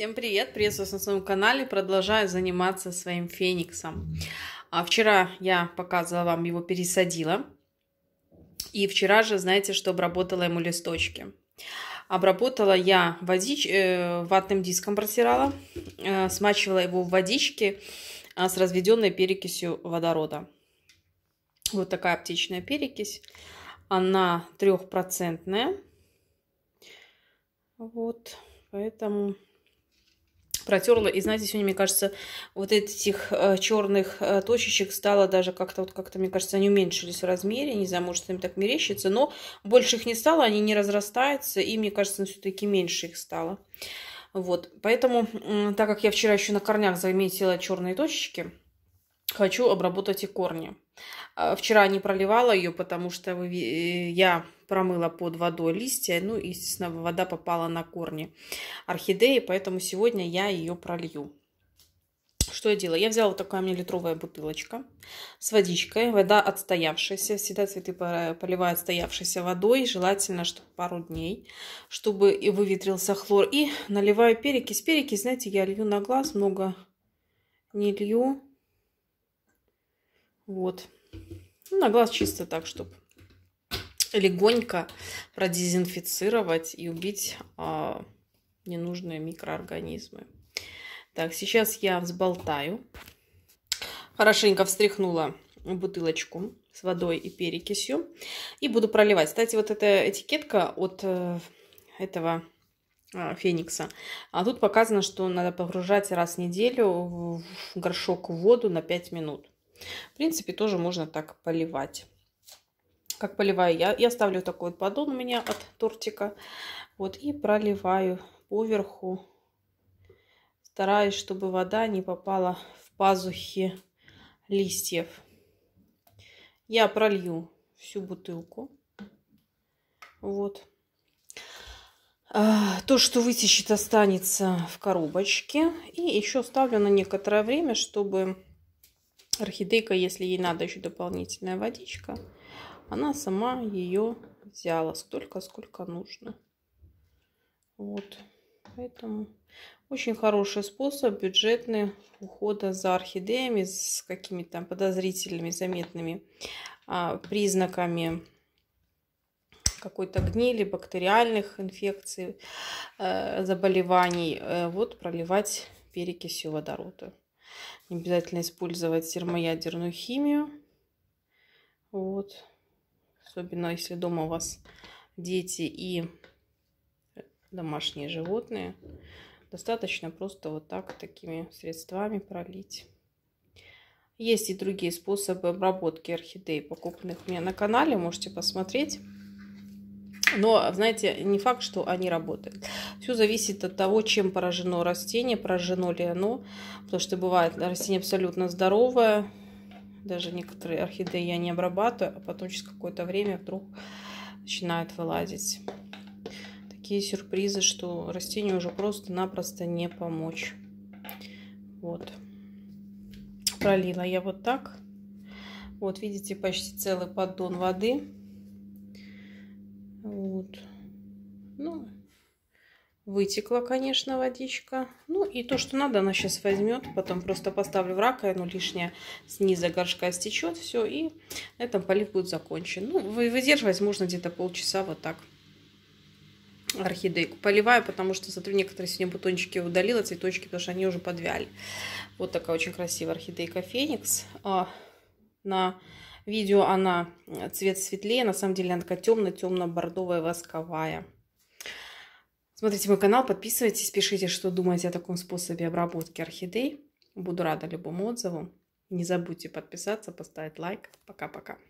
Всем привет! Приветствую вас на своем канале. Продолжаю заниматься своим фениксом. А вчера я показывала вам, его пересадила. И вчера же, знаете, что обработала ему листочки. Обработала я водич... э, ватным диском протирала, э, смачивала его в водичке э, с разведенной перекисью водорода. Вот такая аптечная перекись. Она трехпроцентная. Вот, поэтому протерла. И знаете, сегодня, мне кажется, вот этих э, черных э, точечек стало даже как-то, вот как-то, мне кажется, они уменьшились в размере. Не знаю, может, им так мерещится, но больше их не стало, они не разрастаются, и, мне кажется, все-таки меньше их стало. Вот, поэтому, так как я вчера еще на корнях заметила черные точечки, хочу обработать и корни. А, вчера не проливала ее, потому что э, я промыла под водой листья, ну, естественно, вода попала на корни орхидеи, поэтому сегодня я ее пролью. Что я делала? Я взяла вот такая мне литровая бутылочка с водичкой, вода отстоявшаяся. Всегда цветы поливаю отстоявшейся водой, желательно, чтобы пару дней, чтобы и выветрился хлор. И наливаю перекись. Перекись, знаете, я лью на глаз, много не лью. Вот. Ну, на глаз чисто так, чтобы легонько продезинфицировать и убить а, ненужные микроорганизмы. Так, сейчас я взболтаю. Хорошенько встряхнула бутылочку с водой и перекисью. И буду проливать. Кстати, вот эта этикетка от э, этого а, феникса. А тут показано, что надо погружать раз в неделю в горшок в воду на 5 минут. В принципе, тоже можно так поливать. Как поливаю я, я ставлю такой поддон у меня от тортика. Вот, и проливаю поверху. Стараюсь, чтобы вода не попала в пазухи листьев. Я пролью всю бутылку. Вот. А, то, что вытечет, останется в коробочке. И еще ставлю на некоторое время, чтобы орхидейка, если ей надо еще дополнительная водичка, она сама ее взяла столько, сколько нужно. Вот. Поэтому очень хороший способ бюджетный ухода за орхидеями с какими-то подозрительными, заметными а, признаками какой-то гнили, бактериальных инфекций, э, заболеваний, э, вот проливать перекисью водорода. Не обязательно использовать термоядерную химию. Вот. Особенно если дома у вас дети и домашние животные. Достаточно просто вот так такими средствами пролить. Есть и другие способы обработки орхидей, покупанных у меня на канале. Можете посмотреть. Но, знаете, не факт, что они работают. Все зависит от того, чем поражено растение, поражено ли оно. Потому что бывает растение абсолютно здоровое. Даже некоторые орхидеи я не обрабатываю, а потом через какое-то время вдруг начинает вылазить. Такие сюрпризы, что растению уже просто-напросто не помочь. Вот. Пролила я вот так. Вот, видите, почти целый поддон воды. Вот. Ну, вытекла, конечно, водичка. Ну, и то, что надо, она сейчас возьмет. Потом просто поставлю в раковину, лишнее с низа горшка стечет, все. И на этом полив будет закончен. Ну, выдерживать можно где-то полчаса вот так орхидейку. Поливаю, потому что, смотрю, некоторые сегодня бутончики удалила, цветочки, потому что они уже подвяли. Вот такая очень красивая орхидейка Феникс. А, на видео она э, цвет светлее, на самом деле она такая темно-темно-бордовая, восковая. Смотрите мой канал, подписывайтесь, пишите, что думаете о таком способе обработки орхидей. Буду рада любому отзыву. Не забудьте подписаться, поставить лайк. Пока-пока.